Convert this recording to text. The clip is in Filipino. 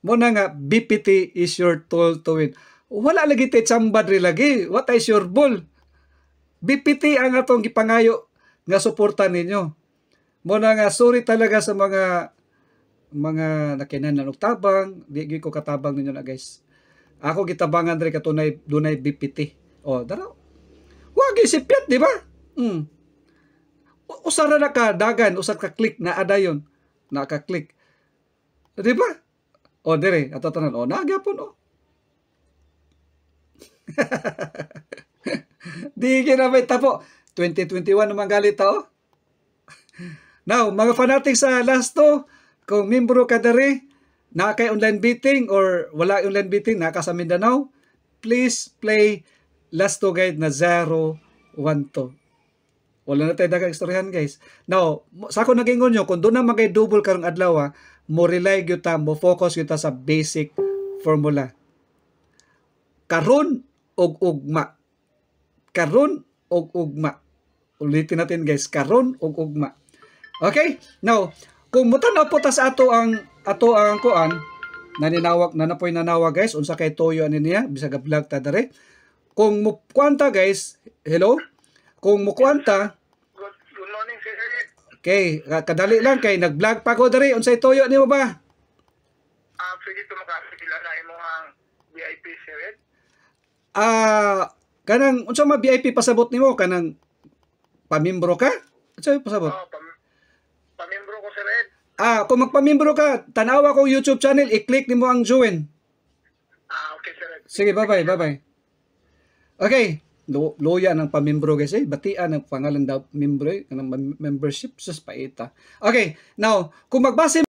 Mo na nga, BPT is your tool to win. Wala lagi te chambad rin lagi. What is your ball? BPT ang atong gipangayo nga suporta ninyo. Mo na nga, sorry talaga sa mga mga nakinan og tabang, di ko katabang ninyo na guys. Ako gitabangan ka tunay, dunay BPT. O, daro. Wa gisipyat, di ba? Mm. Usara na ka dagan, usar ka click na ada yon. Naka-click. Di ba? O oh, dire, atatanan o oh, naagyapon o. Oh. Di ginabay tapo. 2021 naman galit tao. Now, mga fanatic sa last to, kung membro ka dere, na kay online beating or wala online beating na ka sa Mindanao, please play last to guide na 012. Wala na tayo dagang istoryahan guys. Now, sa ako naging nyo, kung doon na magay double karong adlaw, ah, mo rely gyud ta mo focus gyud ta sa basic formula karon og ugma karon og ugma ulitin natin guys karon og ugma okay now kung mutanaw po ta sa ato ang ato ang kuan naninawag na na napoy nanawa guys unsa kay toyo ani niya bisag vlog ta dere kung mukwanta guys hello kung mukwanta Okay, kadali lang kay nag-vlog pa ko diri unsay toyo nimo ba? Ah, uh, pwede tumakasi sila na imong VIP series. Ah, kanang unsa ma VIP pasabot nimo kanang pamimbro ka? Unsa pasabot? Oh, pam pamimbro ko sir Ed. Ah, kung magpamimbro ka, tanawa ko YouTube channel, i-click nimo ang join. Ah, okay sir Sige, bye-bye, bye-bye. Okay loya ng pamembro guys eh. Batian ang pangalan daw membro ng membership sus paita. Okay, now kung magbase